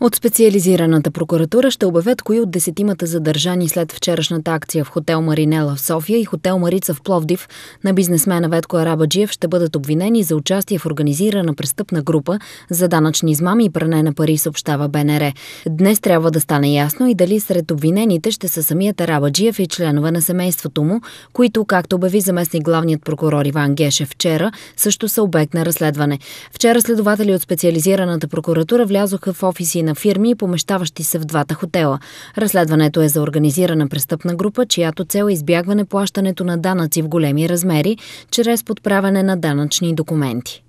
От специализираната прокуратура ще обявят кои от десетимата задържани след вчерашната акция в хотел Маринела в София и хотел Марица в Пловдив на бизнесмена Ветко Арабаджиев ще бъдат обвинени за участие в организирана престъпна група за данъчни измами и пране на пари, съобщава БНР. Днес трябва да стане ясно и дали сред обвинените ще са самият Арабаджиев и членове на семейството му, които, както обяви заместник главният прокурор Иван Геше вчера, също са обект на разследване. Вчера следователи от специализираната прокуратура влязоха в офиси на фирми, помещаващи се в двата хотела. Разследването е за организирана престъпна група, чиято цел е избягване плащането на данъци в големи размери, чрез подправяне на данъчни документи.